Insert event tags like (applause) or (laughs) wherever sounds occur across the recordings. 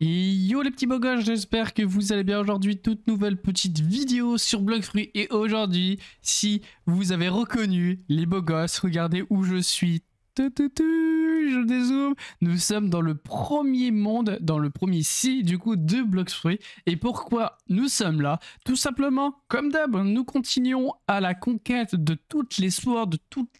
yo les petits beaux gosses, j'espère que vous allez bien aujourd'hui. Toute nouvelle petite vidéo sur Blockfruit. Et aujourd'hui, si vous avez reconnu les beaux gosses, regardez où je suis. je dézoome. Nous sommes dans le premier monde, dans le premier si du coup de Blockfruit. Et pourquoi nous sommes là Tout simplement, comme d'hab, nous continuons à la conquête de toutes les soirs, de toutes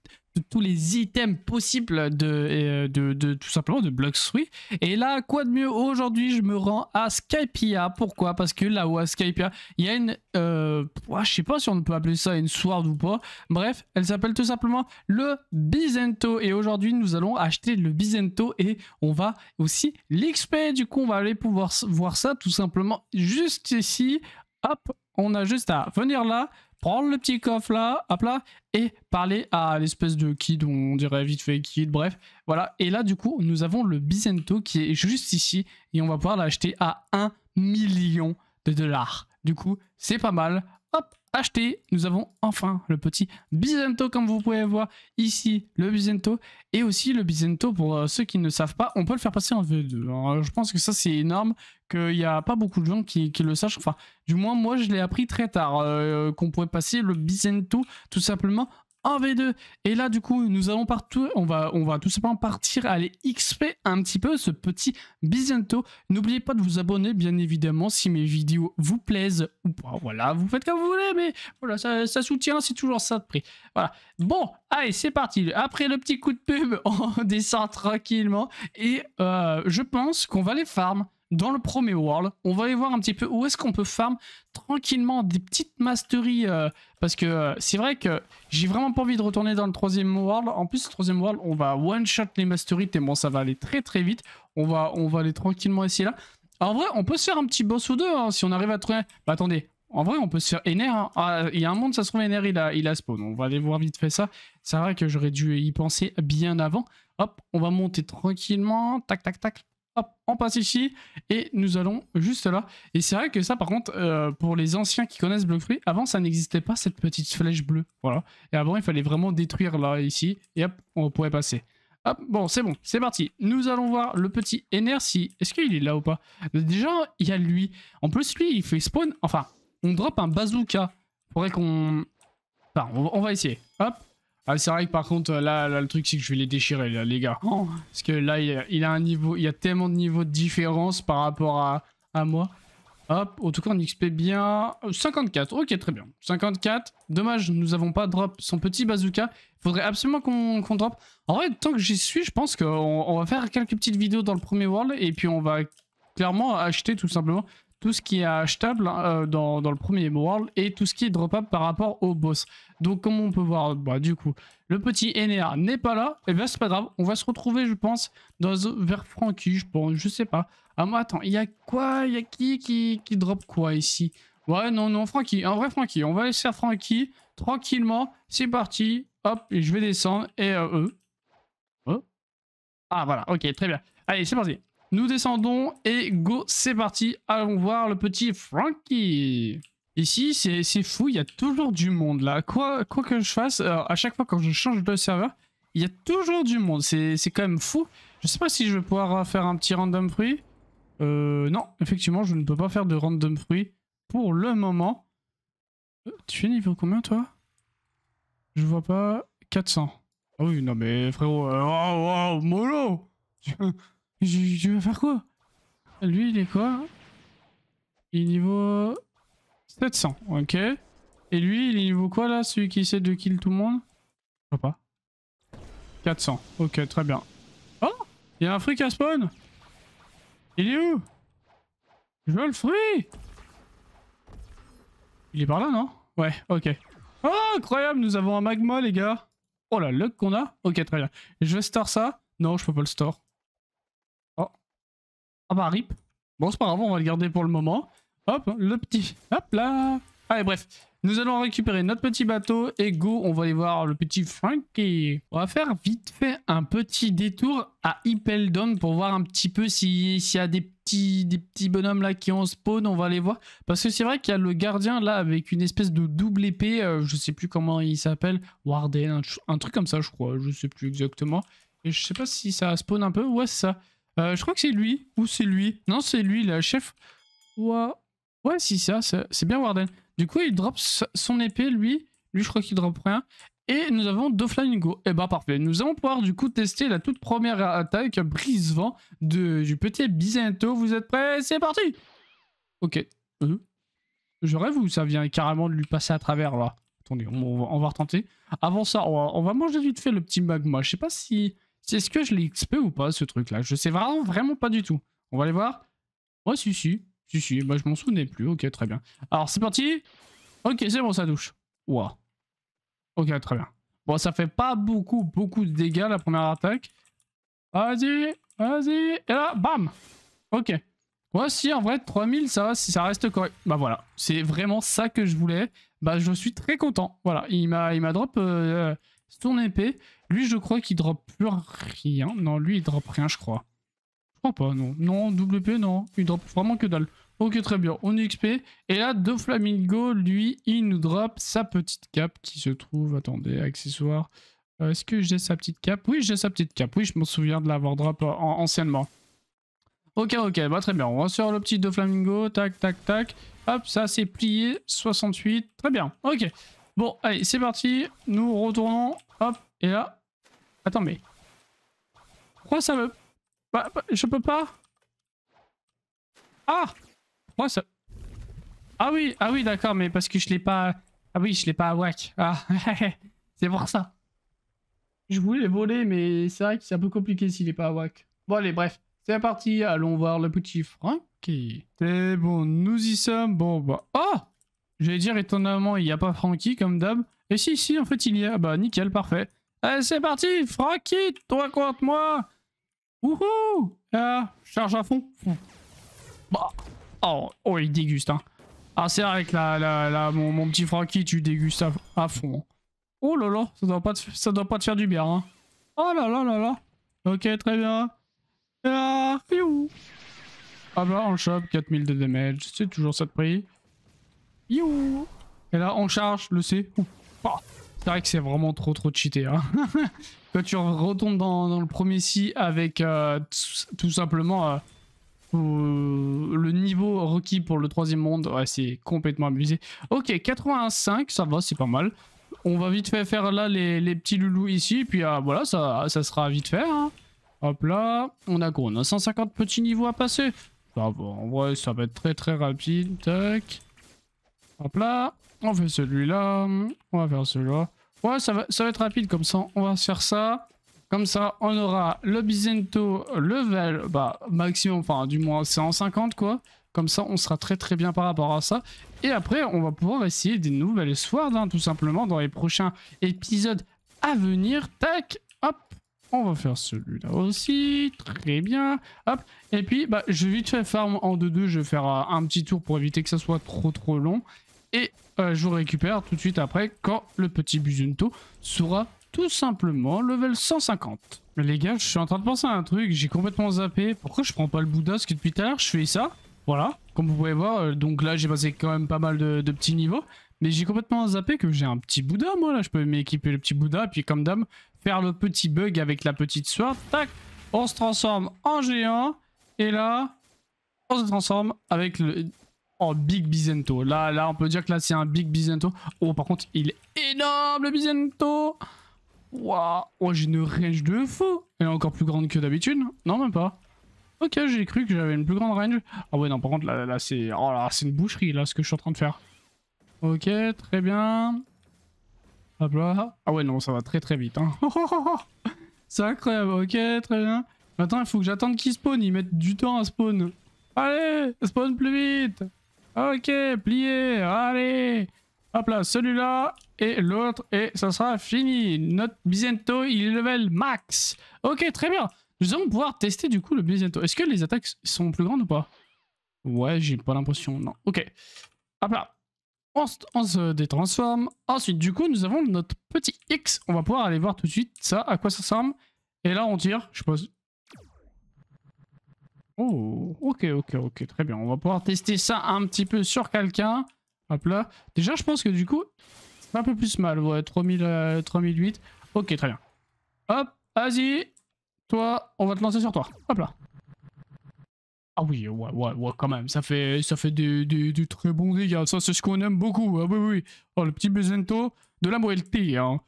tous les items possibles de, euh, de, de, tout simplement de Bloxruy. Et là, quoi de mieux Aujourd'hui, je me rends à Skypia. Pourquoi Parce que là où à Skypia, il y a une. Euh, je sais pas si on peut appeler ça une sword ou pas. Bref, elle s'appelle tout simplement le Bizento. Et aujourd'hui, nous allons acheter le Bizento et on va aussi l'XP. Du coup, on va aller pouvoir voir ça tout simplement juste ici. Hop, on a juste à venir là, prendre le petit coffre là, hop là, et parler à l'espèce de kid, on dirait vite fait kid, bref, voilà. Et là, du coup, nous avons le Bizento qui est juste ici, et on va pouvoir l'acheter à 1 million de dollars. Du coup, c'est pas mal. Hop, acheté. Nous avons enfin le petit Bizento, comme vous pouvez voir ici, le Bizento. Et aussi le Bizento, pour euh, ceux qui ne savent pas, on peut le faire passer en V2. je pense que ça, c'est énorme, qu'il n'y a pas beaucoup de gens qui, le sachent. Enfin, du moins, moi, je l'ai appris très tard, euh, qu'on pouvait passer le Bizento tout simplement en V2. Et là, du coup, nous allons partout, on va, on va tout simplement partir aller XP un petit peu, ce petit bisento, N'oubliez pas de vous abonner, bien évidemment, si mes vidéos vous plaisent ou Voilà, vous faites comme vous voulez, mais voilà, ça, ça soutient, c'est toujours ça de prix. Voilà. Bon, allez, c'est parti. Après le petit coup de pub, (laughs) on descend tranquillement. Et euh, je pense qu'on va les farm dans le premier world. On va aller voir un petit peu où est-ce qu'on peut farm tranquillement des petites masteries. Euh, parce que euh, c'est vrai que j'ai vraiment pas envie de retourner dans le troisième world. En plus, le troisième world, on va one-shot les masteries. Et bon, ça va aller très très vite. On va, on va aller tranquillement ici là. En vrai, on peut se faire un petit boss ou deux hein, si on arrive à trouver... Bah attendez, en vrai, on peut se faire Ener. Hein. Ah, il y a un monde, ça se trouve, Ener, il a, il a spawn. On va aller voir vite fait ça. C'est vrai que j'aurais dû y penser bien avant. Hop, on va monter tranquillement. Tac, tac, tac. Hop, on passe ici et nous allons juste là. Et c'est vrai que ça, par contre, euh, pour les anciens qui connaissent Blockfree, avant ça n'existait pas cette petite flèche bleue. Voilà. Et avant, il fallait vraiment détruire là, ici, et hop, on pourrait passer. Hop, bon, c'est bon, c'est parti. Nous allons voir le petit NR si. Est-ce qu'il est là ou pas Déjà, il y a lui. En plus, lui, il fait spawn. Enfin, on drop un bazooka. Faudrait qu'on. Enfin, on va essayer. Hop, ah, c'est vrai que par contre, là, le truc, c'est que je vais les déchirer, là, les gars. Oh. parce que là, il, a, un niveau, il y a tellement de niveaux de différence par rapport à, moi. Hop, en tout cas, on XP bien 54. Euh, ok, très bien. 54. Dommage, nous avons pas drop son petit bazooka. Faudrait absolument qu'on drop. En vrai, tant que j'y suis, je pense qu'on va faire quelques petites vidéos dans le premier world. Et puis, on va clairement acheter tout simplement tout ce qui est achetable hein, euh, dans, le premier world et tout ce qui est dropable par rapport au boss. Donc comme on peut voir, bah, du coup, le petit NR n'est pas là, et eh bien c'est pas grave, on va se retrouver je pense dans, vers Frankie, je pense, je sais pas. Ah mais attends, il y a quoi, il y a qui, qui qui drop quoi ici Ouais non non Frankie, en vrai Frankie, on va aller laisser Frankie tranquillement, c'est parti, hop, je vais descendre et euh, euh oh. Ah voilà, ok très bien. Allez c'est parti. Nous descendons et go, c'est parti. Allons voir le petit Frankie. Ici, c'est fou, il y a toujours du monde là. Quoi, quoi que je fasse, à chaque fois quand je change de serveur, il y a toujours du monde. C'est quand même fou. Je sais pas si je vais pouvoir faire un petit random fruit. Euh, non, effectivement, je ne peux pas faire de random fruit pour le moment. Euh, tu es niveau combien toi Je vois pas. 400. Ah oui, non mais frérot, waouh, oh, oh, mollo (laughs) Je, vais faire quoi Lui, il est quoi Il est niveau 700, ok. Et lui, il est niveau quoi là Celui qui essaie de kill tout le monde Je vois pas. 400, ok, très bien. Oh Il y a un fruit qui a spawn Il est où Je veux le fruit Il est par là, non Ouais, ok. Oh, incroyable, nous avons un magma, les gars. Oh la luck qu'on a. Ok, très bien. Je vais store ça. Non, je peux pas le store. Ah bah rip. Bon c'est pas grave, on va le garder pour le moment. Hop, le petit... Hop là Allez bref, nous allons récupérer notre petit bateau et go, on va aller voir le petit Frankie. On va faire vite fait un petit détour à Ipeldon pour voir un petit peu s'il y a des petits, des petits bonhommes là qui ont spawn, on va aller voir. Parce que c'est vrai qu'il y a le gardien là avec une espèce de double épée, euh, je sais plus comment il s'appelle, Warden, un, truc comme ça je crois, je sais plus exactement. Et je sais pas si ça spawn un peu, ouais ça. Euh, je crois que c'est lui. Ou c'est lui. Non, c'est lui, le chef. Ouais, ouais si, ça, c'est bien Warden. Du coup, il drop son épée, lui. Lui, je crois qu'il drop rien. Et nous avons Doflamingo. Go. Eh bah, parfait. Nous allons pouvoir du coup tester la toute première attaque brise-vent du petit Byzanto. Vous êtes prêts C'est parti Ok. je rêve ou ça vient carrément de lui passer à travers là Attendez, on, va, retenter. Avant ça, on va, on va, manger vite fait le petit magma. Je sais pas si est-ce que je l'ai XP ou pas ce truc-là Je sais vraiment, vraiment pas du tout. On va aller voir. Ouais, oh, si, si. Si, si. Bah, je m'en souvenais plus. Ok, très bien. Alors, c'est parti. Ok, c'est bon, ça touche. Waouh. Ok, très bien. Bon, ça fait pas beaucoup, beaucoup de dégâts la première attaque. Vas-y, vas-y. Et là, bam. Ok. Ouais, si, en vrai, 3000, ça ça reste correct. Bah voilà, c'est vraiment ça que je voulais. Bah, je suis très content. Voilà, il m'a drop euh, euh, son épée. Lui, je crois qu'il drop plus rien. Non, lui, il drop rien, je crois. Je crois pas, non. Non, WP, non. Il drop vraiment que dalle. Ok, très bien. On est XP. Et là, De Flamingo, lui, il nous drop sa petite cape qui se trouve... Attendez, accessoire. Euh, est-ce que j'ai sa petite cape Oui, j'ai sa petite cape. Oui, je m'en souviens de l'avoir drop euh, anciennement. Ok, ok, bah très bien. On va sur le petit de Flamingo. Tac, tac, tac. Hop, ça c'est plié. 68. Très bien. Ok. Bon, allez, c'est parti. Nous retournons. Hop, et là. Attends, mais. Pourquoi ça me. Bah, bah, je peux pas. Ah Pourquoi ça. Ah oui, ah oui, d'accord, mais parce que je l'ai pas. Ah oui, je l'ai pas à whack. Ah, (laughs) c'est pour ça. Je voulais voler, mais c'est vrai que c'est un peu compliqué s'il est pas à whack. Bon, allez, bref. C'est parti, allons voir le petit Francky. C'est bon, nous y sommes. Bon, bah. Oh J'allais dire, étonnamment, il n'y a pas Frankie comme d'hab. Et si, si, en fait, il y a. Bah, nickel, parfait. Allez, c'est parti Frankie, toi contre moi Wouhou Ah, charge à fond. Bah. Oh, oh il déguste, hein. Ah, c'est vrai que là, mon, petit Frankie, tu dégustes à, fond. Oh là là, ça doit pas ça doit pas te faire du bien, hein. Oh là là là là. Ok, très bien. Ah, fiou. Ah bah, on chope 4000 de damage, c'est toujours ça de prix. Et là, on charge le C. C'est vrai que c'est vraiment trop trop cheaté. Hein. (laughs) Quand tu retombes dans, le premier si avec euh, tout simplement euh, euh, le niveau requis pour le troisième monde, ouais, c'est complètement abusé. Ok, 85, ça va, c'est pas mal. On va vite fait faire là les, petits loulous ici, puis voilà, ça, ça sera vite fait. Hein. Hop là, on a quoi On a 150 petits niveaux à passer. Bah, bon, en vrai, ça va être très très rapide. Tac. Hop là, on fait celui-là, on va faire celui-là. Ouais, ça va, ça va être rapide comme ça, on va faire ça. Comme ça, on aura le Bizento level, bah, maximum, enfin, du moins, c'est en 50, quoi. Comme ça, on sera très très bien par rapport à ça. Et après, on va pouvoir essayer des nouvelles swords, hein, tout simplement, dans les prochains épisodes à venir. Tac, hop, on va faire celui-là aussi. Très bien. Hop. Et puis, bah, je vais vite faire farm en 2-2. Je vais faire euh, un petit tour pour éviter que ça soit trop trop long. Et euh, je vous récupère tout de suite après quand le petit Busunto sera tout simplement level 150. Les gars, je suis en train de penser à un truc, j'ai complètement zappé. Pourquoi je prends pas le Bouddha Parce que depuis tout à l'heure, je fais ça. Voilà, comme vous pouvez voir, euh, donc là, j'ai passé quand même pas mal de, petits niveaux. Mais j'ai complètement zappé que j'ai un petit Bouddha, moi, là. Je peux m'équiper le petit Bouddha, et puis comme d'hab, faire le petit bug avec la petite soif. Tac, on se transforme en géant. Et là, on se transforme avec le Oh, big Bizento. Là, là, on peut dire que là, c'est un big Bizento. Oh, par contre, il est énorme, le Bizento Waouh Oh, j'ai une range de fou Elle est encore plus grande que d'habitude Non, même pas. Ok, j'ai cru que j'avais une plus grande range. Ah ouais, non, par contre, là, c'est... Oh là, c'est une boucherie, là, ce que je suis en train de faire. Ok, très bien. Hop là. Ah ouais, non, ça va très très vite. Hein. (laughs) c'est incroyable, ok, très bien. Maintenant, il faut que j'attende qu'il spawn, ils mettent du temps à spawn. Allez, spawn plus vite Ok, plié, allez Hop là, celui-là et l'autre, et ça sera fini. Notre Byzanto, il est level max. Ok, très bien. Nous allons pouvoir tester du coup le Byzanto. Est-ce que les attaques sont plus grandes ou pas Ouais, j'ai pas l'impression, non. Ok. Hop là. On, se détransforme. Ensuite, du coup, nous avons notre petit X. On va pouvoir aller voir tout de suite ça, à quoi ça ressemble. Et là, on tire. Je suppose. Oh, ok, ok, ok, très bien. On va pouvoir tester ça un petit peu sur quelqu'un. Hop là. Déjà, je pense que du coup, c'est un peu plus mal. Ouais, 3000, 3008. Euh, ok, très bien. Hop, vas-y. Toi, on va te lancer sur toi. Hop là. Ah oui, ouais, ouais, ouais, quand même. Ça fait, ça fait des, des, très bon dégâts. Ça, c'est ce qu'on aime beaucoup. Ah oui, oui. Oh, le petit Bezento de la moelleté. Hein.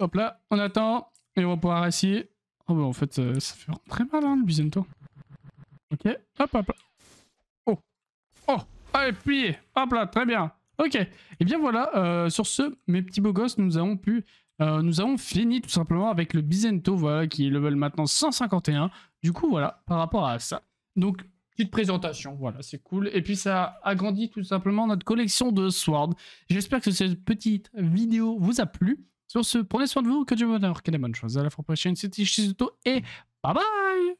Hop là, on attend. Et on va pouvoir essayer. Oh, bah, en fait, ça, fait vraiment très mal, hein, le Bizento. Ok, hop, hop. Oh, oh, allez, ah, plié. Hop là, très bien. Ok, et bien voilà, euh, sur ce, mes petits beaux gosses, nous avons pu... Euh, nous avons fini tout simplement avec le Bizento, voilà, qui est level maintenant 151. Du coup, voilà, par rapport à ça. Donc, petite présentation, voilà, c'est cool. Et puis ça agrandit tout simplement notre collection de Sword. J'espère que cette petite vidéo vous a plu. Sur ce, prenez soin de vous, que Dieu vous donne que des bonnes choses. À la prochaine, c'était Shizuto et bye bye